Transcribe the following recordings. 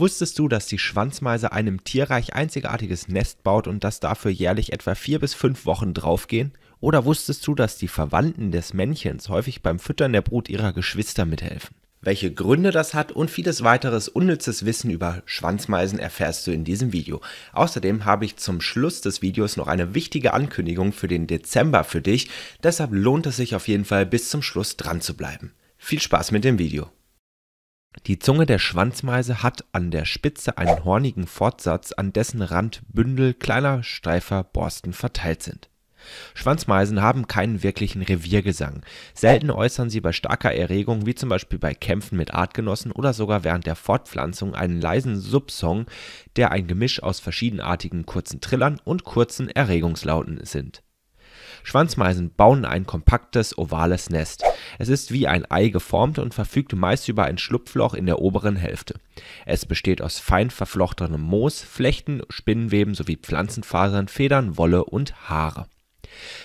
Wusstest du, dass die Schwanzmeise einem Tierreich einzigartiges Nest baut und dass dafür jährlich etwa vier bis fünf Wochen draufgehen? Oder wusstest du, dass die Verwandten des Männchens häufig beim Füttern der Brut ihrer Geschwister mithelfen? Welche Gründe das hat und vieles weiteres unnützes Wissen über Schwanzmeisen erfährst du in diesem Video. Außerdem habe ich zum Schluss des Videos noch eine wichtige Ankündigung für den Dezember für dich, deshalb lohnt es sich auf jeden Fall bis zum Schluss dran zu bleiben. Viel Spaß mit dem Video. Die Zunge der Schwanzmeise hat an der Spitze einen hornigen Fortsatz, an dessen Rand Bündel kleiner, steifer Borsten verteilt sind. Schwanzmeisen haben keinen wirklichen Reviergesang. Selten äußern sie bei starker Erregung, wie zum Beispiel bei Kämpfen mit Artgenossen oder sogar während der Fortpflanzung, einen leisen Subsong, der ein Gemisch aus verschiedenartigen kurzen Trillern und kurzen Erregungslauten sind Schwanzmeisen bauen ein kompaktes, ovales Nest. Es ist wie ein Ei geformt und verfügt meist über ein Schlupfloch in der oberen Hälfte. Es besteht aus fein verflochtenem Moos, Flechten, Spinnenweben sowie Pflanzenfasern, Federn, Wolle und Haare.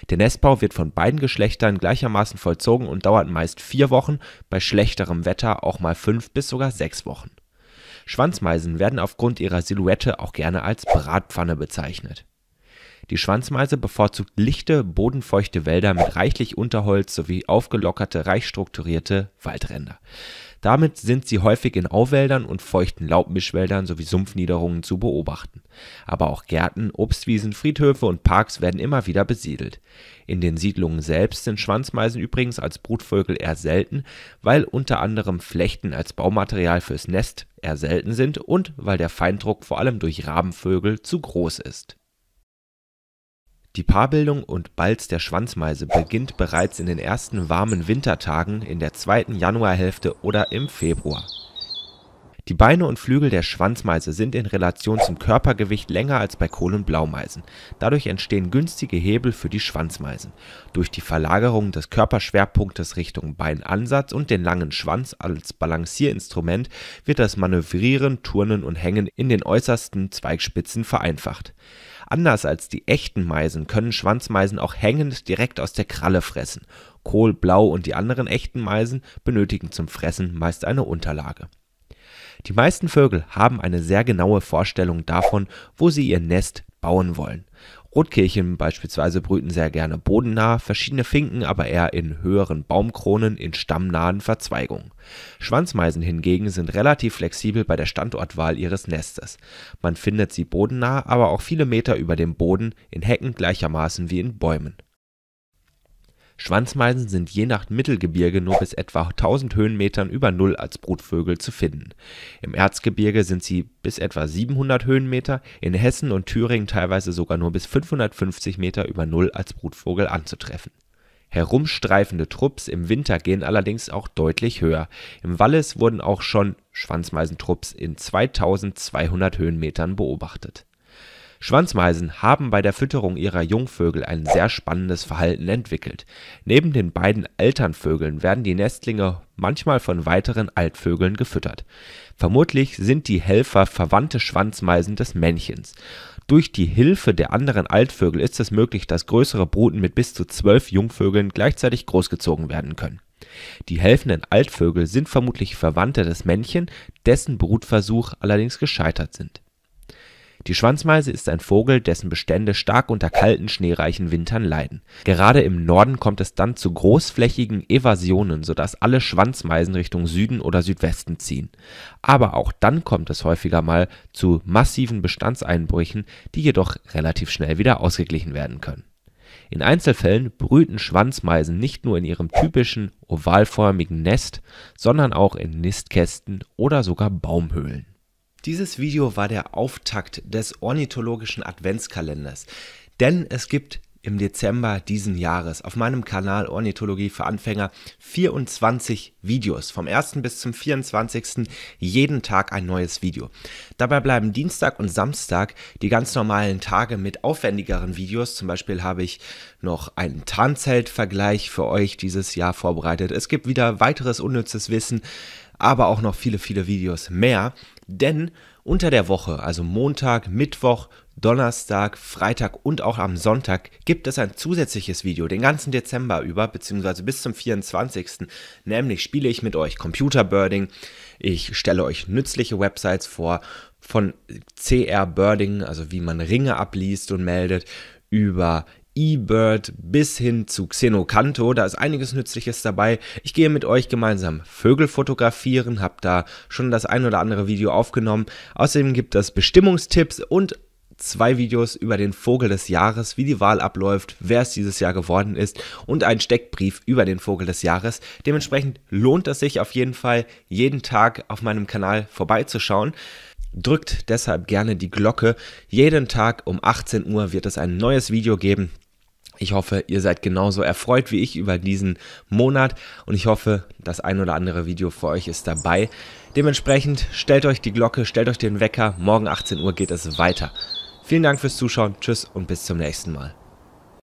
Der Nestbau wird von beiden Geschlechtern gleichermaßen vollzogen und dauert meist vier Wochen, bei schlechterem Wetter auch mal fünf bis sogar sechs Wochen. Schwanzmeisen werden aufgrund ihrer Silhouette auch gerne als Bratpfanne bezeichnet die Schwanzmeise bevorzugt lichte, bodenfeuchte Wälder mit reichlich Unterholz sowie aufgelockerte, reich strukturierte Waldränder. Damit sind sie häufig in Auwäldern und feuchten Laubmischwäldern sowie Sumpfniederungen zu beobachten. Aber auch Gärten, Obstwiesen, Friedhöfe und Parks werden immer wieder besiedelt. In den Siedlungen selbst sind Schwanzmeisen übrigens als Brutvögel eher selten, weil unter anderem Flechten als Baumaterial fürs Nest eher selten sind und weil der Feindruck vor allem durch Rabenvögel zu groß ist. Die Paarbildung und Balz der Schwanzmeise beginnt bereits in den ersten warmen Wintertagen in der zweiten Januarhälfte oder im Februar. Die Beine und Flügel der Schwanzmeise sind in Relation zum Körpergewicht länger als bei Kohl und Blaumeisen. Dadurch entstehen günstige Hebel für die Schwanzmeisen. Durch die Verlagerung des Körperschwerpunktes Richtung Beinansatz und den langen Schwanz als Balancierinstrument wird das Manövrieren, Turnen und Hängen in den äußersten Zweigspitzen vereinfacht Anders als die echten Meisen können Schwanzmeisen auch hängend direkt aus der Kralle fressen. Kohl, Blau und die anderen echten Meisen benötigen zum Fressen meist eine Unterlage. Die meisten Vögel haben eine sehr genaue Vorstellung davon, wo sie ihr Nest bauen wollen. Rotkehlchen beispielsweise brüten sehr gerne bodennah, verschiedene Finken aber eher in höheren Baumkronen in stammnahen Verzweigungen. Schwanzmeisen hingegen sind relativ flexibel bei der Standortwahl ihres Nestes. Man findet sie bodennah, aber auch viele Meter über dem Boden, in Hecken gleichermaßen wie in Bäumen Schwanzmeisen sind je nach Mittelgebirge nur bis etwa 1000 Höhenmetern über Null als Brutvögel zu finden. Im Erzgebirge sind sie bis etwa 700 Höhenmeter, in Hessen und Thüringen teilweise sogar nur bis 550 Meter über Null als Brutvogel anzutreffen. Herumstreifende Trupps im Winter gehen allerdings auch deutlich höher. Im Wallis wurden auch schon Schwanzmeisentrupps in 2200 Höhenmetern beobachtet Schwanzmeisen haben bei der Fütterung ihrer Jungvögel ein sehr spannendes Verhalten entwickelt. Neben den beiden Elternvögeln werden die Nestlinge manchmal von weiteren Altvögeln gefüttert. Vermutlich sind die Helfer verwandte Schwanzmeisen des Männchens. Durch die Hilfe der anderen Altvögel ist es möglich, dass größere Bruten mit bis zu zwölf Jungvögeln gleichzeitig großgezogen werden können. Die helfenden Altvögel sind vermutlich Verwandte des Männchen, dessen Brutversuch allerdings gescheitert sind die Schwanzmeise ist ein Vogel, dessen Bestände stark unter kalten, schneereichen Wintern leiden. Gerade im Norden kommt es dann zu großflächigen Evasionen, sodass alle Schwanzmeisen Richtung Süden oder Südwesten ziehen. Aber auch dann kommt es häufiger mal zu massiven Bestandseinbrüchen, die jedoch relativ schnell wieder ausgeglichen werden können. In Einzelfällen brüten Schwanzmeisen nicht nur in ihrem typischen ovalförmigen Nest, sondern auch in Nistkästen oder sogar Baumhöhlen dieses Video war der Auftakt des ornithologischen Adventskalenders, denn es gibt im Dezember diesen Jahres auf meinem Kanal Ornithologie für Anfänger 24 Videos. Vom 1. bis zum 24. jeden Tag ein neues Video. Dabei bleiben Dienstag und Samstag die ganz normalen Tage mit aufwendigeren Videos. Zum Beispiel habe ich noch einen Tarnzelt-Vergleich für euch dieses Jahr vorbereitet. Es gibt wieder weiteres unnützes Wissen, aber auch noch viele, viele Videos mehr. Denn unter der Woche, also Montag, Mittwoch, Donnerstag, Freitag und auch am Sonntag gibt es ein zusätzliches Video den ganzen Dezember über, beziehungsweise bis zum 24. Nämlich spiele ich mit euch Computerbirding. Ich stelle euch nützliche Websites vor, von CR Birding, also wie man Ringe abliest und meldet, über eBird bis hin zu Xenocanto. Da ist einiges Nützliches dabei. Ich gehe mit euch gemeinsam Vögel fotografieren, habe da schon das ein oder andere Video aufgenommen. Außerdem gibt es Bestimmungstipps und zwei Videos über den Vogel des Jahres, wie die Wahl abläuft, wer es dieses Jahr geworden ist und einen Steckbrief über den Vogel des Jahres. Dementsprechend lohnt es sich auf jeden Fall, jeden Tag auf meinem Kanal vorbeizuschauen. Drückt deshalb gerne die Glocke. Jeden Tag um 18 Uhr wird es ein neues Video geben. Ich hoffe, ihr seid genauso erfreut wie ich über diesen Monat und ich hoffe, das ein oder andere Video für euch ist dabei. Dementsprechend stellt euch die Glocke, stellt euch den Wecker. Morgen 18 Uhr geht es weiter. Vielen Dank fürs Zuschauen, tschüss und bis zum nächsten Mal.